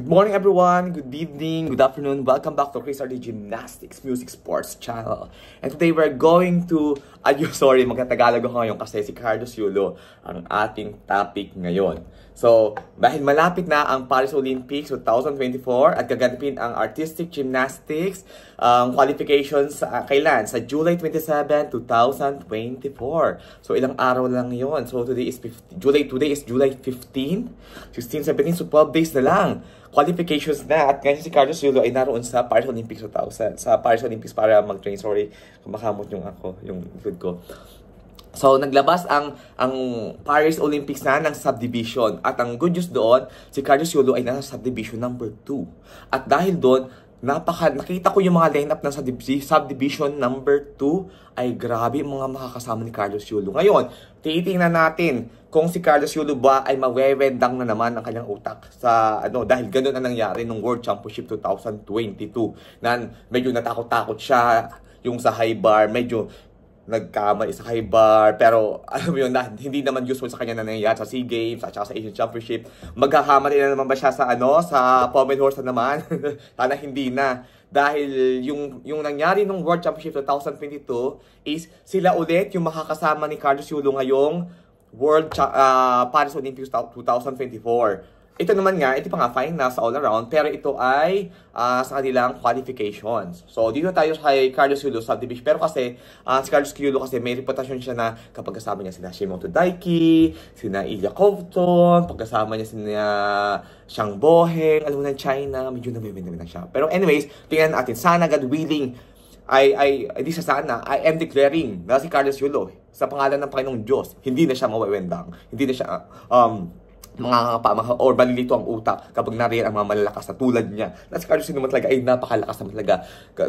Good morning everyone, good evening, good afternoon. Welcome back to Chris RD Gymnastics Music Sports Channel. And today we're going to, ayo sorry, magkatagalog ako ngayon kasi si Carlos Yulo ang ating topic ngayon. So, dahil malapit na ang Paris Olympics 2024 at gaganapin ang Artistic Gymnastics um, qualifications sa uh, kailan? Sa July 27, 2024. So, ilang araw lang yon So, today is 15, July, today is July 15, 16, 17, so 12 days na lang qualifications na. At ngayon si Carlos Yulo ay naroon sa Paris Olympics 2000, sa Paris Olympics para mag-train. Sorry, kumakamot yung ako, yung food ko. So, naglabas ang ang Paris Olympics na ng subdivision. At ang good news doon, si Carlos Yolo ay nasa subdivision number 2. At dahil doon, napaka, nakita ko yung mga lineup ng subdivision number 2 ay grabe mga makakasama ni Carlos Yulo. Ngayon, titingnan natin kung si Carlos Yulo ba ay mawewendang na naman ang kanyang utak sa ano dahil ganoon ang nangyari nung World Championship 2022 na medyo natakot-takot siya yung sa high bar, medyo nagkamali sa high bar, pero alam mo yun, na, hindi naman useful sa kanya na nangyayari sa SEA Games at sa Asian Championship. Maghahamarin na naman ba siya sa ano, sa Pommel Horse na naman? Sana hindi na. Dahil yung, yung nangyari nung World Championship 2022 is sila ulit yung makakasama ni Carlos Yulo ngayong World uh, Paris Olympics 2024 ito naman nga, ito pa nga fine na sa all around, pero ito ay uh, sa kanilang qualifications. So, dito tayo kay Carlos Yulo subdivision. Pero kasi, uh, si Carlos Yulo kasi may reputasyon siya na kapag kasama niya sina Shimoto Tudaiki, sina Ilya Compton, kasama niya sina Shang Boheng, alam mo na China, medyo nabibindamin na siya. Pero anyways, tingnan natin, sana God willing, ay, ay, hindi siya sana, I am declaring na si Carlos Yulo sa pangalan ng Panginoong Diyos, hindi na siya mawawendang, hindi na siya, um, makakapa, maka, or malilito ang utak kapag nariyan ang mga malalakas na tulad niya. Na si Carlos Yulo talaga ay napakalakas naman talaga.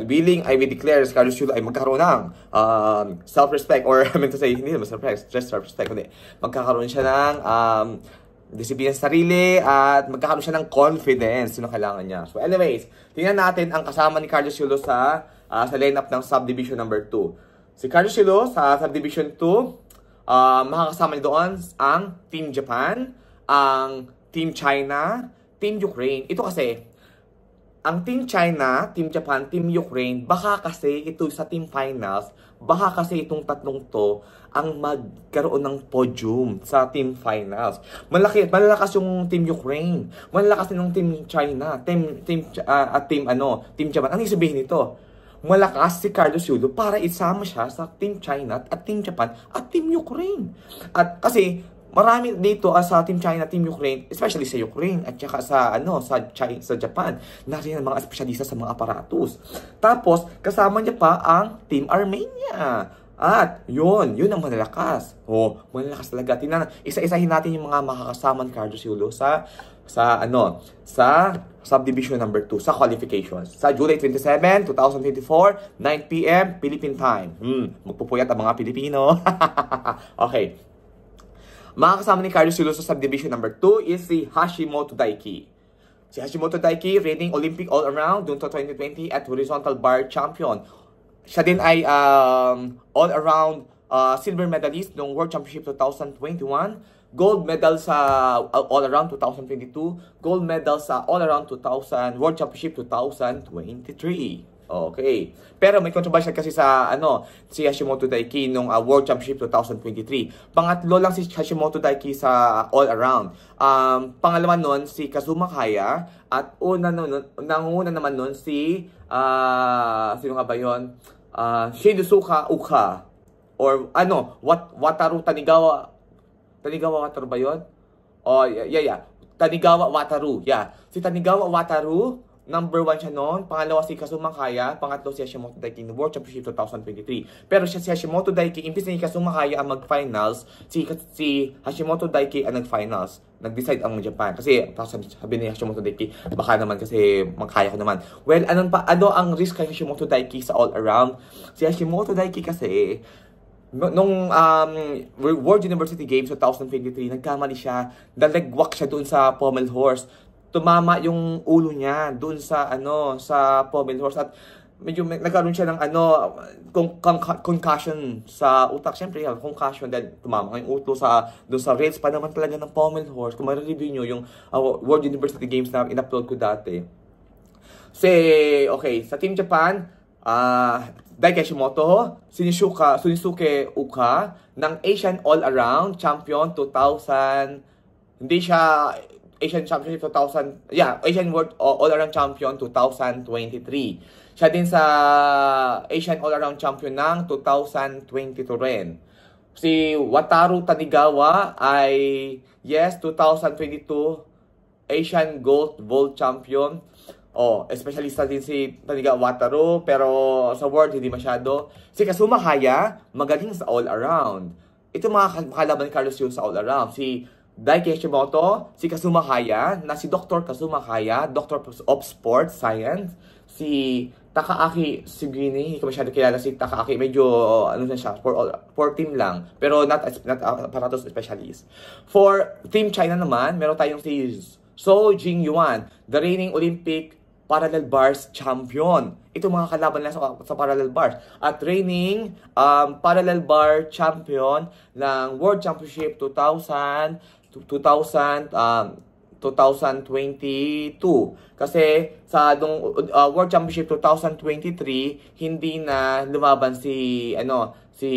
Willing, I will declare si Carlos Yulo ay magkaroon ng um, self-respect or I mean to say, hindi naman self-respect, just self-respect, kundi magkakaroon siya ng um, disiplina sa sarili at magkakaroon siya ng confidence yun kailangan niya. So anyways, tingnan natin ang kasama ni Carlos Yulo sa uh, sa lineup ng subdivision number 2. Si Carlos Yulo sa subdivision 2, uh, ah, makakasama niya doon ang Team Japan, ang Team China, Team Ukraine. Ito kasi, ang Team China, Team Japan, Team Ukraine, baka kasi ito sa Team Finals, baka kasi itong tatlong to ang magkaroon ng podium sa Team Finals. Malaki, malalakas yung Team Ukraine, Malakas din yung Team China, Team, team uh, at Team ano, Team Japan. Ano sabihin nito? malakas si Carlos Yulo para isama siya sa Team China at Team Japan at Team Ukraine. At kasi marami dito uh, sa Team China, Team Ukraine, especially sa Ukraine at saka sa ano sa China, sa Japan, nariyan ang mga espesyalista sa mga aparatus. Tapos kasama niya pa ang Team Armenia. At yun, yun ang malalakas. Oh, malalakas talaga. Tingnan, isa-isahin natin yung mga makakasama ni Carlos Yulo sa sa ano, sa subdivision number 2 sa qualifications. Sa July 27, 2024, 9 p.m. Philippine time. Hmm, magpupuyat ang mga Pilipino. okay, Makakasama ni Carlos Yulo sa subdivision number 2 is si Hashimoto Daiki. Si Hashimoto Daiki, reigning Olympic all-around noong 2020 at horizontal bar champion. Siya din ay um, all-around uh, silver medalist noong World Championship 2021 gold medal sa uh, all around 2022, gold medal sa all around 2000 World Championship 2023. Okay. Pero may controversial kasi sa ano si Hashimoto Daiki nung uh, World Championship 2023. Pangatlo lang si Hashimoto Daiki sa uh, all around. Um, pangalawa noon si Kazuma Kaya at una noon nanguna naman noon si uh, sino nga ba 'yon? Uh, Shidosuka Uka or ano, what Wataru Tanigawa Tanigawa Wataru ba 'yon? Oh, yeah, yeah, yeah. Tanigawa Wataru. Yeah. Si Tanigawa Wataru Number one siya noon, pangalawa si Kazuma pangatlo si Hashimoto Daiki in the World Championship 2023. Pero siya si Hashimoto Daiki, imbis na si Kazuma ang mag-finals, si, si Hashimoto Daiki ang nag-finals. Nag-decide ang Japan. Kasi sabi ni Hashimoto Daiki, baka naman kasi magkaya ko naman. Well, anong pa, ano ang risk kay Hashimoto Daiki sa all around? Si Hashimoto Daiki kasi, nung um, World University Games 2023, nagkamali siya, nalagwak siya doon sa pommel horse tumama yung ulo niya doon sa ano sa pommel horse at medyo may, nagkaroon siya ng ano con con concussion sa utak syempre yeah, concussion dahil tumama yung uto sa doon sa rails pa naman talaga ng pommel horse kung ma-review niyo yung uh, World University Games na in-upload ko dati say okay sa Team Japan ah uh, Daikeshimoto, Shinishuka, Sunisuke Uka ng Asian All-Around Champion 2000 hindi siya Asian Championship 2000, yeah, Asian World All-Around Champion 2023. Siya din sa Asian All-Around Champion ng 2022 rin. Si Wataru Tanigawa ay, yes, 2022 Asian Gold World Champion. Oh, especially sa din si Tanigawa Wataru, pero sa world hindi masyado. Si Kazuma Haya, magaling sa all-around. Ito mga kalaban ni Carlos Yun sa all-around. Si Dai Kishimoto, si Kazuma Haya, na si Dr. Kazuma Haya, Doctor of Sports Science, si Takaaki Sugini, hindi ko masyado kilala si Takaaki, medyo ano na siya, for, for team lang, pero not, not apparatus uh, specialist. For Team China naman, meron tayong si So Jing Yuan, the reigning Olympic parallel bars champion. Ito mga kalaban lang sa, sa parallel bars. At reigning um, parallel bar champion ng World Championship 2000 2000 um, 2022 kasi sa dong uh, World Championship 2023 hindi na lumaban si ano si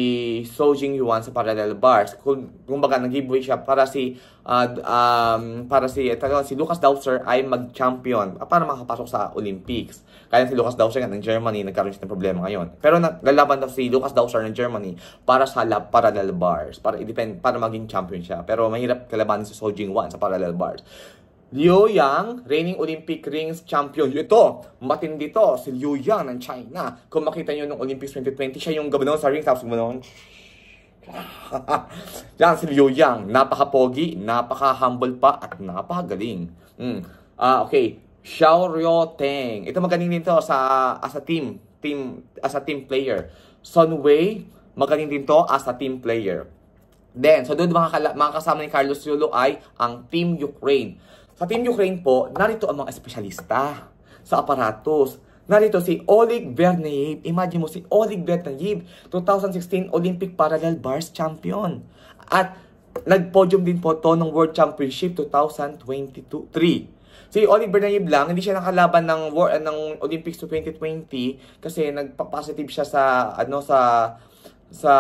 Sojing Yuan sa parallel bars. Kung kumbaga nag-giveaway siya para si uh, um, para si eh, taga, si Lucas Dautzer ay mag-champion ah, para makapasok sa Olympics. Kaya si Lucas Dautzer ng Germany nagkaroon siya ng problema ngayon. Pero naglalaban daw si Lucas Dautzer ng Germany para sa lab parallel bars para i-depend para maging champion siya. Pero mahirap kalabanin si Sojing Yuan sa parallel bars. Liu Yang, reigning Olympic rings champion. Ito, matindi to, si Liu Yang ng China. Kung makita nyo nung Olympics 2020, siya yung gabano sa rings, tapos gumanoon. Yan si Liu Yang, napaka-pogi, napaka-humble pa, at napakagaling. Mm. Ah, okay. Xiao Ryo Teng. Ito magaling din to sa, as a team, team, as a team player. Sun Wei, magaling din to as a team player. Then, so doon mga, mga kasama ni Carlos Yulo ay ang Team Ukraine. Sa Team Ukraine po, narito ang mga espesyalista sa aparatos. Narito si Oleg Verneyev. Imagine mo si Oleg Verneyev, 2016 Olympic Parallel Bars Champion. At nag-podium din po to ng World Championship 2022 3. Si Oleg Nayib lang, hindi siya nakalaban ng World uh, eh, ng Olympics 2020 kasi nagpa-positive siya sa ano sa sa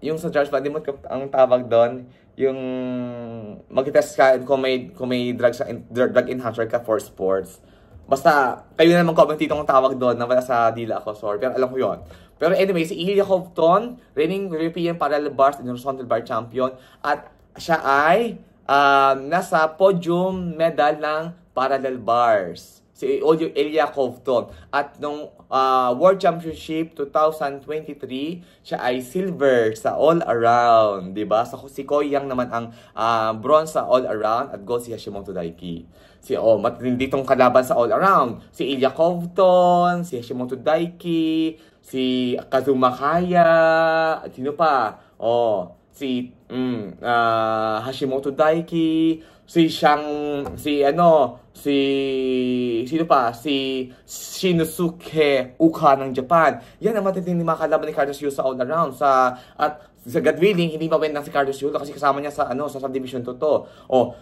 yung sa George Vladimir ang tawag doon yung mag-test ka kung may, kung may drug, sa, drug enhancer ka for sports. Basta, kayo na naman comment dito kung tawag doon na wala sa dila ko, sorry. Pero alam ko yon Pero anyway, si Ilya Houghton, reigning European Parallel Bars and Horizontal Bar Champion. At siya ay um, nasa podium medal ng Parallel Bars si Olyo Eliakov doon. At nung uh, World Championship 2023, siya ay silver sa all-around, di ba? Sa so, si Koyang naman ang uh, bronze sa all-around at gold si Hashimoto Daiki. Si oh, matindi tong kalaban sa all-around. Si Ilya Kovton, si Hashimoto Daiki, si Kazuma Kaya, at sino pa? Oh, si mm, uh, Hashimoto Daiki, si Shang si ano si sino pa si Shinsuke Uka ng Japan. Yan ang matitinding mga kalaban ni Carlos Yu sa all around sa at sa God willing hindi mawin lang si Carlos Yu kasi kasama niya sa ano sa subdivision to to. Oh,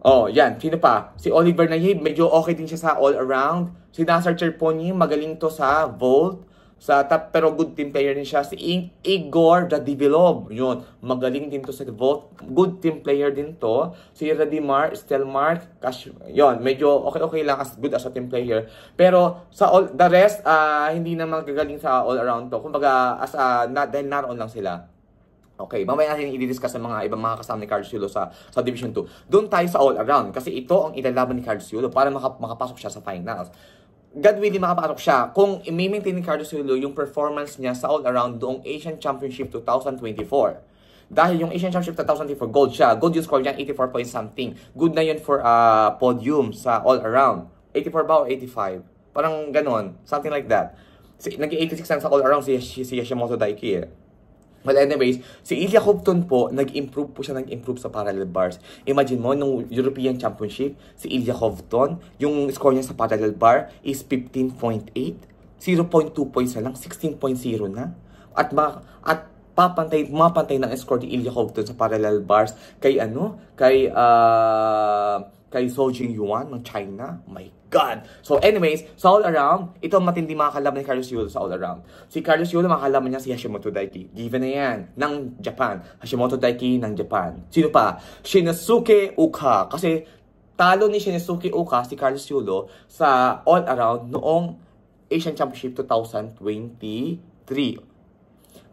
Oh, yan. Sino pa? Si Oliver Nayib, medyo okay din siya sa all around. Si Nasser Cherponi, magaling to sa vault sa top, pero good team player din siya. Si Igor Radivilov, yun, magaling din to sa vote. Good team player din to. Si Radimar, Stelmark, Cash, yun, medyo okay-okay lang as good as a team player. Pero sa all, the rest, uh, hindi na magagaling sa all-around to. Kumbaga, as a, not, dahil naroon lang sila. Okay, mamaya natin i-discuss ang mga ibang mga kasama ni Carl sa, sa Division 2. Doon tayo sa all-around kasi ito ang ilalaban ni Carl para maka, makapasok siya sa finals. God willing, makapasok siya. Kung i-maintain ni Carlos Julio yung performance niya sa all-around doong Asian Championship 2024. Dahil yung Asian Championship 2024, gold siya. Gold yung score niya, 84 point something. Good na yun for uh, podium sa all-around. 84 ba o 85? Parang ganon. Something like that. Si, Nag-86 lang sa all-around si, si, si Yashimoto Daiki eh. Well, anyways, si Ilya Compton po, nag-improve po siya, nag-improve sa parallel bars. Imagine mo, nung European Championship, si Ilya Compton, yung score niya sa parallel bar is 15.8. 0.2 points na lang, 16.0 na. At, ma at papantay, mapantay ng score ni Ilya Compton sa parallel bars kay ano, kay uh, kay So Jing Yuan ng China. My God! So anyways, sa all around, ito matindi mga kalaban ni Carlos Yulo sa all around. Si Carlos Yulo, mga kalaban niya si Hashimoto Daiki. Given na yan, ng Japan. Hashimoto Daiki ng Japan. Sino pa? Shinosuke Uka. Kasi talo ni Shinosuke Uka si Carlos Yulo sa all around noong Asian Championship 2023.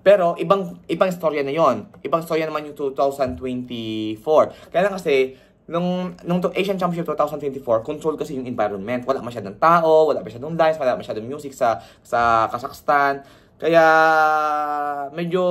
Pero ibang ibang istorya na 'yon. Ibang istorya naman yung 2024. Kaya lang kasi nung, nung to Asian Championship 2024, control kasi yung environment. Wala masyadong tao, wala masyadong dance, wala masyadong music sa, sa Kazakhstan. Kaya, medyo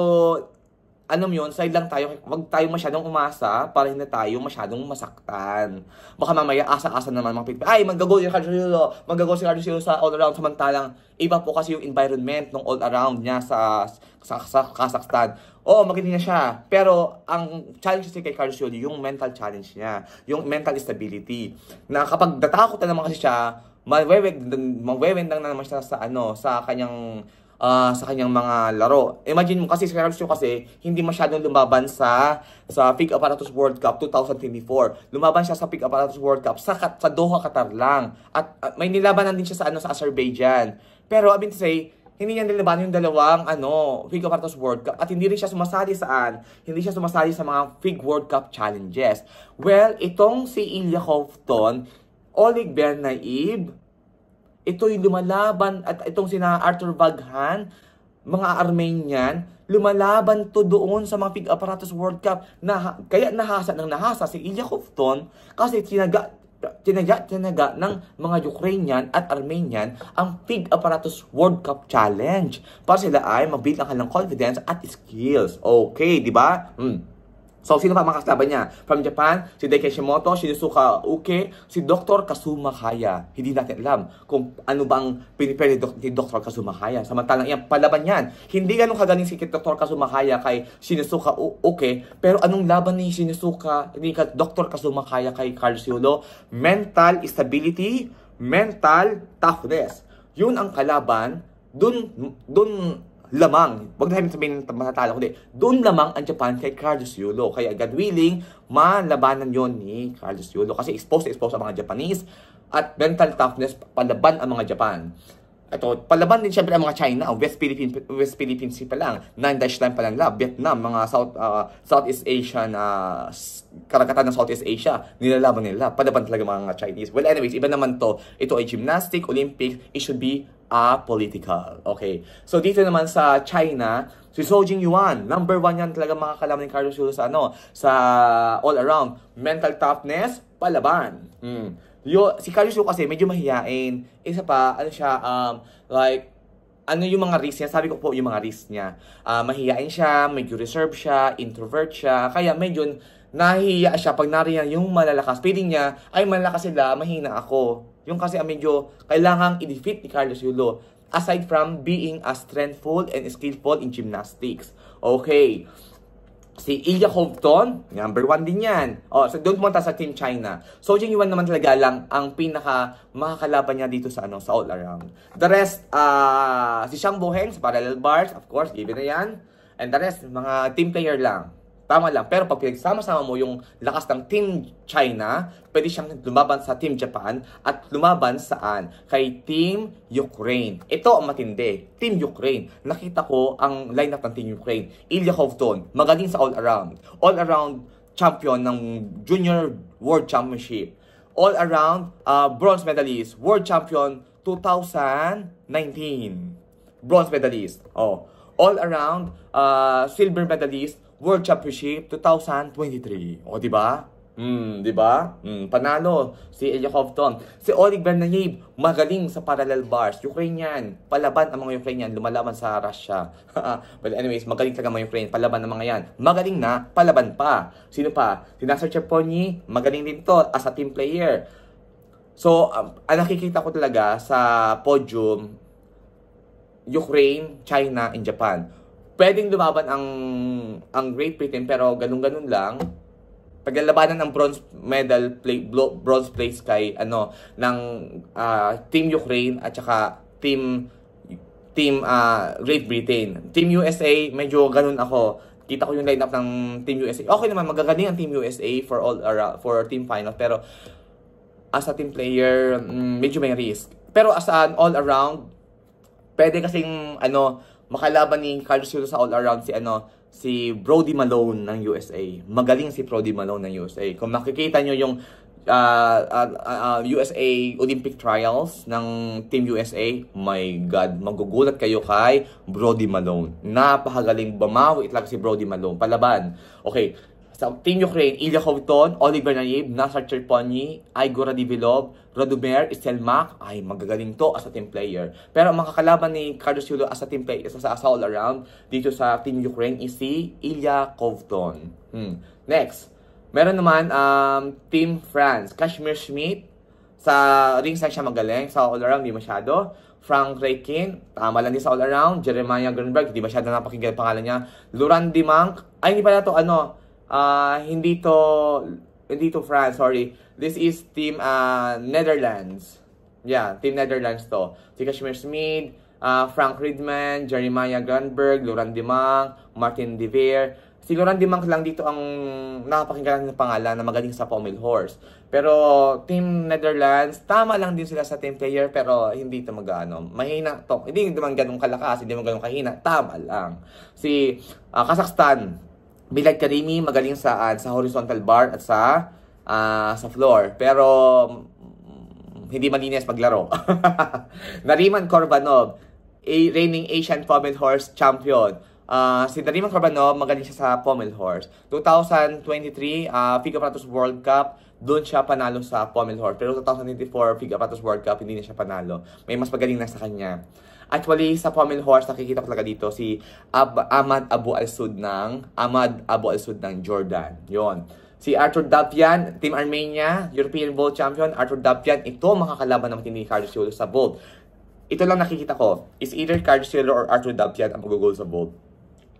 alam yon side lang tayo, wag tayo masyadong umasa para hindi tayo masyadong masaktan. Baka mamaya asa-asa naman mga pitpi, ay, magagol si Ricardo Cirillo, magagol si Ricardo Cirillo sa all around, samantalang iba po kasi yung environment ng all around niya sa, sa, sa Kazakhstan. Oo, magaling na siya. Pero ang challenge kasi kay Carlos Yoli, yung mental challenge niya, yung mental stability. Na kapag natakot na naman kasi siya, mawewendang na naman siya sa ano, sa kanyang uh, sa kanyang mga laro. Imagine mo kasi si Carlcio kasi hindi masyadong lumaban sa sa Pig Apparatus World Cup 2024. Lumaban siya sa Pig Apparatus World Cup sa, sa Doha, Qatar lang. At, at may nilabanan din siya sa ano sa Azerbaijan. Pero I mean to say, hindi niya nilabanan yung dalawang ano, Fig Apartos World Cup at hindi rin siya sumasali saan, hindi siya sumasali sa mga Fig World Cup challenges. Well, itong si Ilya Houghton, Oleg Bernaib, ito yung lumalaban at itong sina Arthur Vaghan, mga Armenian, lumalaban to doon sa mga Pig Apparatus World Cup na kaya nahasa ng nahasa si Ilya Kovton kasi tinaga tinaga tinaga ng mga Ukrainian at Armenian ang Pig Apparatus World Cup Challenge para sila ay mabuild ang kanilang confidence at skills. Okay, di ba? Hmm. So, sino pa mga kasaban niya? From Japan, si Dai Kishimoto, Shinizuka Uke, si Dr. Kazuma Kaya. Hindi natin alam kung ano bang pinipare ni, Dr. Kazuma Kaya. Samantalang yan, palaban niyan. Hindi ganun kagaling si Dr. Kazuma Kaya kay Shinizuka Uke. Pero anong laban ni Shinizuka, ni Dr. Kazuma Kaya kay Carlos Ciulo? Mental stability, mental toughness. Yun ang kalaban. Dun, dun lamang, wag na namin sabihin matatalo, kundi doon lamang ang Japan kay Carlos Yulo. Kaya God willing, malabanan yon ni Carlos Yulo. Kasi exposed na exposed ang mga Japanese at mental toughness palaban ang mga Japan. Ito, palaban din siyempre ang mga China, West Philippine, West Philippine Sea pa lang, Nine Dash Line pa lang lab, Vietnam, mga South, uh, Southeast Asian, uh, karagatan ng Southeast Asia, nilalaban nila. Palaban talaga mga Chinese. Well anyways, iba naman to. Ito ay gymnastic, Olympics, it should be apolitical. Okay. So, dito naman sa China, si Zhou Yuan, number one yan talaga mga kalaman ni Carlos Yulo sa ano, sa all around, mental toughness, palaban. Mm. Yo, si Carlos Yulo kasi medyo mahiyain. Isa pa, ano siya, um, like, ano yung mga risks niya? Sabi ko po yung mga risks niya. Uh, ah, mahiyain siya, medyo reserve siya, introvert siya, kaya medyo nahiya siya pag nariyan yung malalakas. Pwede niya, ay malakas sila, mahina ako yung kasi ang ah, medyo kailangang i-defeat ni Carlos Yulo aside from being a strengthful and skillful in gymnastics. Okay. Si Ilya Hovton, number one din yan. O, oh, so doon pumunta sa Team China. So, Jing Yuan naman talaga lang ang pinaka makakalaban niya dito sa ano sa all around. The rest, uh, si Shang Boheng sa parallel bars, of course, given na yan. And the rest, mga team player lang. Tama lang. Pero pag pinagsama-sama mo yung lakas ng Team China, pwede siyang lumaban sa Team Japan at lumaban saan? Kay Team Ukraine. Ito ang matindi. Team Ukraine. Nakita ko ang lineup ng Team Ukraine. Ilya Hovton, magaling sa all-around. All-around champion ng Junior World Championship. All-around uh, bronze medalist. World champion 2019. Bronze medalist. Oh. All-around uh, silver medalist World Championship 2023. O, di ba? Hmm, di ba? Hmm, panalo si Ilya Kovton. Si Oleg Bernayev, magaling sa parallel bars. Ukrainian, palaban ang mga Ukrainian, lumalaban sa Russia. But anyways, magaling talaga mga Ukrainian, palaban ang mga yan. Magaling na, palaban pa. Sino pa? Si Nasser Cheponi, magaling din to as a team player. So, um, ang nakikita ko talaga sa podium, Ukraine, China, and Japan pwedeng lumaban ang ang Great Britain pero ganun-ganun lang. Paglalabanan ng bronze medal play, bronze place kay ano ng uh, Team Ukraine at saka Team Team uh, Great Britain. Team USA medyo ganun ako. Kita ko yung lineup ng Team USA. Okay naman magagaling ang Team USA for all uh, for team final pero as a team player mm, medyo may risk. Pero as an all around pwede kasing ano makalaban ni Carlos Hill sa all-around si ano si Brody Malone ng USA. Magaling si Brody Malone ng USA. Kung makikita nyo yung uh, uh, uh, USA Olympic Trials ng Team USA, my God, magugulat kayo kay Brody Malone. Napakagaling bumawi talaga si Brody Malone. Palaban. Okay, sa Team Ukraine, Ilya Kovton, Oliver Nayev, Nasser Cherponi, Igor Radivilov, Radomer, Istelmak, ay magagaling to as a team player. Pero ang makakalaban ni Carlos Yulo as a team player, sa, a, all around, dito sa Team Ukraine is si Ilya Kovton. Hmm. Next, meron naman um, Team France, Kashmir Schmidt, sa ringside siya magaling, sa all around, di masyado. Frank Reikin, tama lang din sa all around. Jeremiah Greenberg, di masyado napakigal pangalan niya. Luran Dimank, ay hindi pala to ano, uh, hindi to hindi to France, sorry. This is team uh, Netherlands. Yeah, team Netherlands to. Si Kashmir Smith, uh, Frank Ridman, Jeremiah Grunberg, Laurent Dimang, Martin De Veer. Si Laurent Dimang lang dito ang nakapakinggan ng pangalan na magaling sa pommel horse. Pero team Netherlands, tama lang din sila sa team player pero hindi ito magano. Mahina to. Hindi naman ganun kalakas, hindi naman ganun kahina. Tama lang. Si uh, Kazakhstan, Milad Karimi magaling sa uh, sa horizontal bar at sa uh, sa floor. Pero mm, hindi malinis paglaro. Nariman Korbanov, a reigning Asian Pommel Horse champion. Uh, si Nariman Korbanov, magaling siya sa Pommel Horse. 2023, uh, Figa Pratos World Cup, doon siya panalo sa Pommel Horse. Pero 2024, Figa Pratos World Cup, hindi na siya panalo. May mas magaling na sa kanya. Actually, sa Pommel Horse, nakikita ko talaga dito si Ab Ahmad Abu Al-Sud ng, Ahmad Abu Al-Sud ng Jordan. yon Si Arthur Davyan, Team Armenia, European Bowl Champion, Arthur Davyan, ito makakalaban naman ni Carlos Yulo sa Bowl. Ito lang nakikita ko, is either Carlos Yulo or Arthur Davyan ang mag-goal sa Bowl.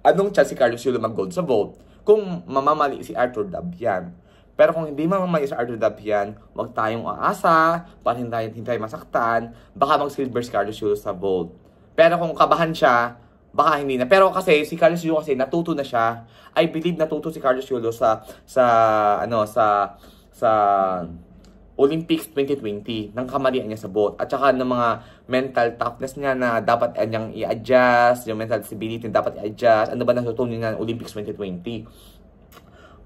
Anong chance si Carlos Yulo mag-goal sa Bowl? Kung mamamali si Arthur Davyan, pero kung hindi mamamay sa Ardodab yan, huwag tayong aasa para hindi, hindi tayo masaktan. Baka mag-silver si Carlos Yulo sa bold. Pero kung kabahan siya, baka hindi na. Pero kasi si Carlos Yulo kasi natuto na siya. I believe natuto si Carlos Yulo sa sa ano sa sa Olympics 2020 nang kamalian niya sa boat at saka ng mga mental toughness niya na dapat niyang i-adjust, yung mental stability na dapat i-adjust, ano ba natutunan niya ng Olympics 2020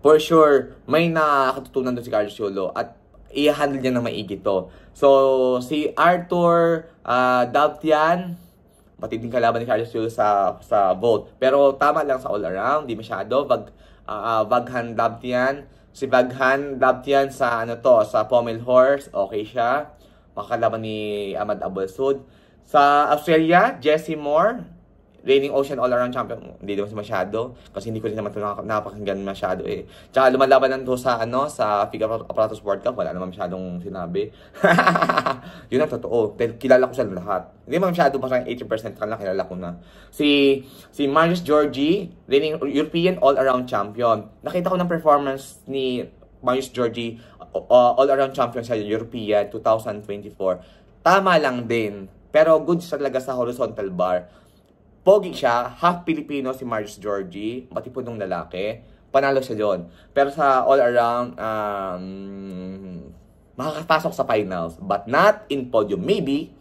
for sure, may nakakatutunan doon si Carlos Solo at i-handle niya na maigi to. So, si Arthur uh, ah, Davtian, matinding kalaban ni Carlos Yul sa, sa vote. Pero tama lang sa all around, di masyado. Vag, uh, Vaghan Davtian, si Vaghan Davtian sa ano to, sa Pommel Horse, okay siya. Makakalaban ni Ahmad Abulsud. Sa Australia, Jesse Moore, reigning Ocean All-Around Champion, hindi naman masyado kasi hindi ko rin naman napakinggan masyado eh. Tsaka lumalaban lang to sa, ano, sa Figure Apparatus World Cup, wala naman masyadong sinabi. Yun ang totoo. Dahil kilala ko sa lahat. Hindi naman masyado, parang 80% ka lang kilala ko na. Si, si Marius Georgie, reigning European All-Around Champion. Nakita ko ng performance ni Marius Georgie, uh, All-Around Champion sa European 2024. Tama lang din. Pero good talaga sa horizontal bar. Pogi siya, half Pilipino si Marge Georgie, pati po nung lalaki. Panalo siya doon. Pero sa all around, um, makakapasok sa finals. But not in podium. Maybe,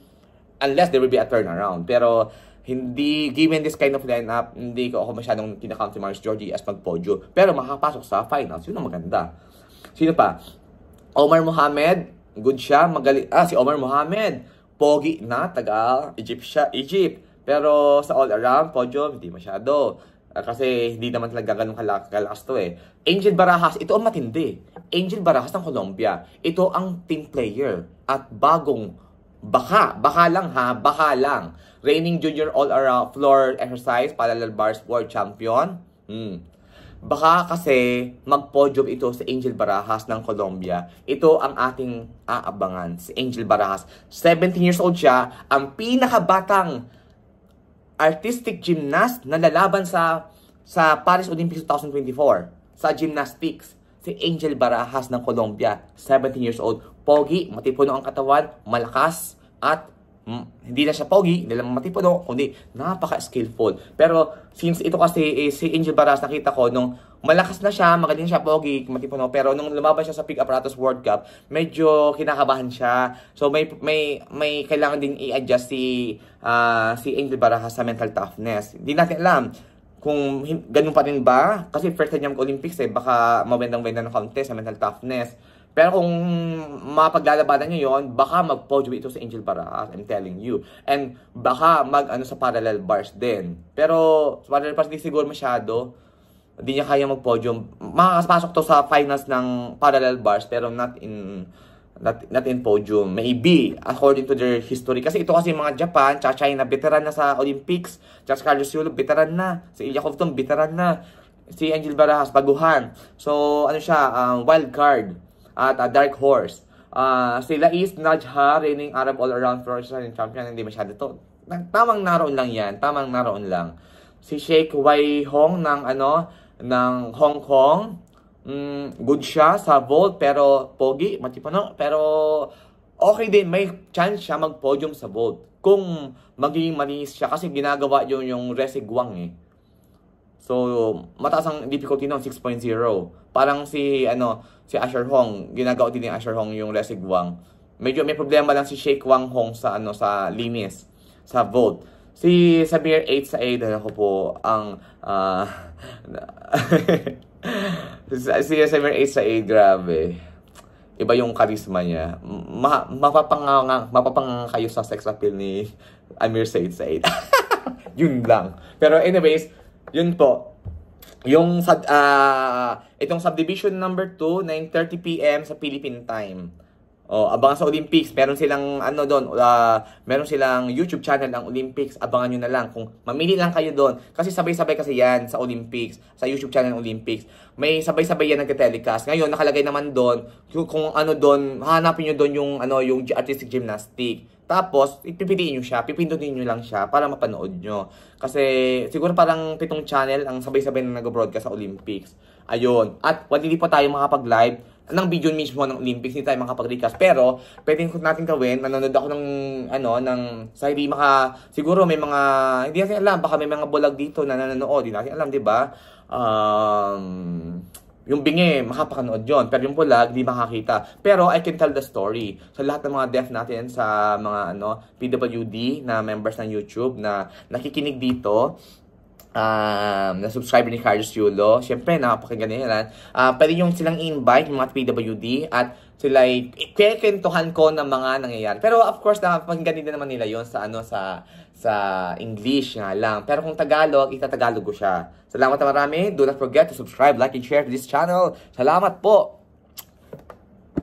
unless there will be a turnaround. Pero, hindi, given this kind of lineup, hindi ko ako masyadong kinakount si Marge Georgie as mag-podium. Pero makakapasok sa finals. Yun ang maganda. Sino pa? Omar Mohamed. Good siya. Magaling. Ah, si Omar Mohamed. Pogi na. Taga Egypt siya. Egypt. Pero sa all-around podium, hindi masyado. Ah, kasi hindi naman talaga ganun kalakas to eh. Angel Barajas, ito ang matindi. Angel Barajas ng Colombia. Ito ang team player at bagong baka, baka lang ha, baka lang. Reigning junior all-around floor exercise, parallel bars world champion. Hmm. Baka kasi mag-podium ito sa Angel Barajas ng Colombia. Ito ang ating aabangan, si Angel Barajas. 17 years old siya, ang pinakabatang artistic gymnast na lalaban sa sa Paris Olympics 2024 sa gymnastics. Si Angel Barajas ng Colombia, 17 years old. Pogi, matipuno ang katawan, malakas, at Mm, hindi na siya pogi, hindi lang matipuno, kundi napaka-skillful. Pero since ito kasi eh, si Angel Baras, nakita ko nung malakas na siya, magaling siya, pogi, matipuno, pero nung lumaban siya sa Pig Apparatus World Cup, medyo kinakabahan siya. So may may may kailangan ding i-adjust si uh, si Angel Barajas sa mental toughness. Hindi natin alam kung ganun pa rin ba? Kasi first time niya olympics eh, baka mawendang-wendang ng contest sa mental toughness. Pero kung mapaglalabanan nyo yon baka mag podium ito sa Angel para I'm telling you. And baka mag-ano sa parallel bars din. Pero sa parallel bars, di siguro masyado. Hindi niya kaya mag-podium. Makakapasok to sa finals ng parallel bars, pero not in not, not in podium. Maybe, according to their history. Kasi ito kasi mga Japan, tsaka China, veteran na sa Olympics. Tsaka si Carlos Yulo, veteran na. Si Ilya Kovtun, veteran na. Si Angel Barajas, baguhan. So, ano siya, um, wild card at a Dark Horse. Uh, ah, sila is Najha, reigning Arab all-around flourishing champion. Hindi masyado to. Tamang naroon lang yan. Tamang naroon lang. Si Sheikh Wai Hong ng, ano, ng Hong Kong. Mm, good siya sa vault pero pogi, matipano. Pero okay din, may chance siya mag-podium sa vault. Kung magiging malinis siya kasi ginagawa yun yung resigwang eh. So, mataas ang difficulty noon, 6.0. Parang si, ano, si Asher Hong, ginagawa din ni Asher Hong yung Lesig Wang. Medyo may problema lang si Shake Wang Hong sa, ano, sa linis, sa vote. Si Sabir 8 sa 8, dahil ako ano po, ang, uh, si Sabir 8 sa 8, grabe. Iba yung karisma niya. Ma mapapanganga, mapapanganga kayo sa sex appeal ni Amir Said Said. sa Yun lang. Pero anyways, yun po. Yung sub, uh, itong subdivision number 2, 9.30 p.m. sa Philippine time. Oh, abangan sa Olympics. Meron silang ano doon, uh, meron silang YouTube channel ang Olympics. Abangan niyo na lang kung mamili lang kayo doon kasi sabay-sabay kasi 'yan sa Olympics, sa YouTube channel ng Olympics. May sabay-sabay 'yan nagte-telecast. Ngayon nakalagay naman doon kung ano doon, hanapin niyo doon yung ano, yung artistic gymnastic. Tapos, ipipiliin nyo siya, pipindutin nyo lang siya para mapanood nyo. Kasi, siguro parang pitong channel ang sabay-sabay na nag-broadcast sa Olympics. Ayun. At, hindi pa tayo makapag-live ng video mismo ng Olympics, hindi tayo makapag-recast. Pero, pwede natin gawin, nanonood ako ng, ano, ng, sa hindi maka, siguro may mga, hindi natin alam, baka may mga bulag dito na nanonood, hindi natin alam, di ba? Um, yung bingi, makapakanood yon Pero yung bulag, di makakita. Pero I can tell the story. Sa so, lahat ng mga deaf natin sa mga ano PWD na members ng YouTube na nakikinig dito, um, na subscriber ni Carlos Yulo. syempre, napakinggan nila yan. Uh, pwede yung silang invite, mga PWD, at sila like, kwekentuhan ko ng mga nangyayari. Pero of course, napakinggan din naman nila yon sa ano sa sa English nga lang. Pero kung Tagalog, itatagalog ko siya. Salamat na marami. Do not forget to subscribe, like, and share to this channel. Salamat po!